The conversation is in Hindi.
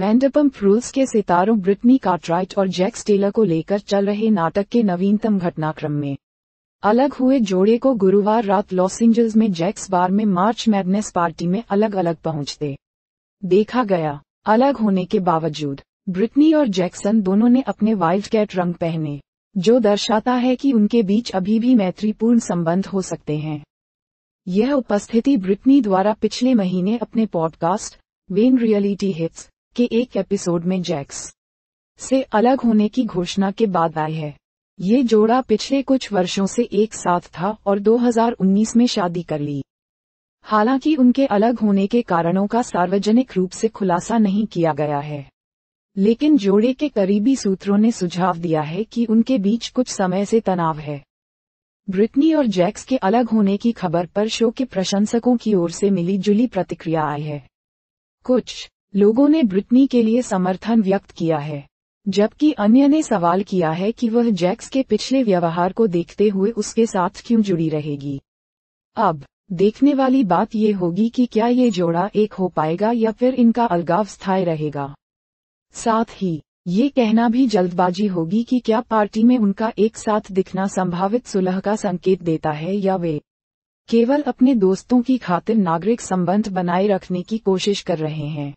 वैंडरपम्प रूल्स के सितारों ब्रिटनी कार्टराइट और जैक्स टेलर को लेकर चल रहे नाटक के नवीनतम घटनाक्रम में अलग हुए जोड़े को गुरुवार रात लॉस एंजल्स में जैक्स बार में मार्च मैडनेस पार्टी में अलग अलग पहुंचते देखा गया अलग होने के बावजूद ब्रिटनी और जैक्सन दोनों ने अपने वाइल्ड कैट रंग पहने जो दर्शाता है कि उनके बीच अभी भी मैत्रीपूर्ण संबंध हो सकते हैं यह उपस्थिति ब्रिटनी द्वारा पिछले महीने अपने पॉडकास्ट वेन रियलिटी हिट्स के एक एपिसोड में जैक्स से अलग होने की घोषणा के बाद आई है ये जोड़ा पिछले कुछ वर्षों से एक साथ था और 2019 में शादी कर ली हालांकि उनके अलग होने के कारणों का सार्वजनिक रूप से खुलासा नहीं किया गया है लेकिन जोड़े के करीबी सूत्रों ने सुझाव दिया है कि उनके बीच कुछ समय से तनाव है ब्रिटनी और जैक्स के अलग होने की खबर पर शो के प्रशंसकों की ओर से मिली जुली प्रतिक्रिया आई है कुछ लोगों ने ब्रिटनी के लिए समर्थन व्यक्त किया है जबकि अन्य ने सवाल किया है कि वह जैक्स के पिछले व्यवहार को देखते हुए उसके साथ क्यों जुड़ी रहेगी अब देखने वाली बात ये होगी कि क्या ये जोड़ा एक हो पाएगा या फिर इनका अलगाव स्थायी रहेगा साथ ही ये कहना भी जल्दबाजी होगी कि क्या पार्टी में उनका एक साथ दिखना संभावित सुलह का संकेत देता है या वे केवल अपने दोस्तों की खातिर नागरिक संबंध बनाए रखने की कोशिश कर रहे हैं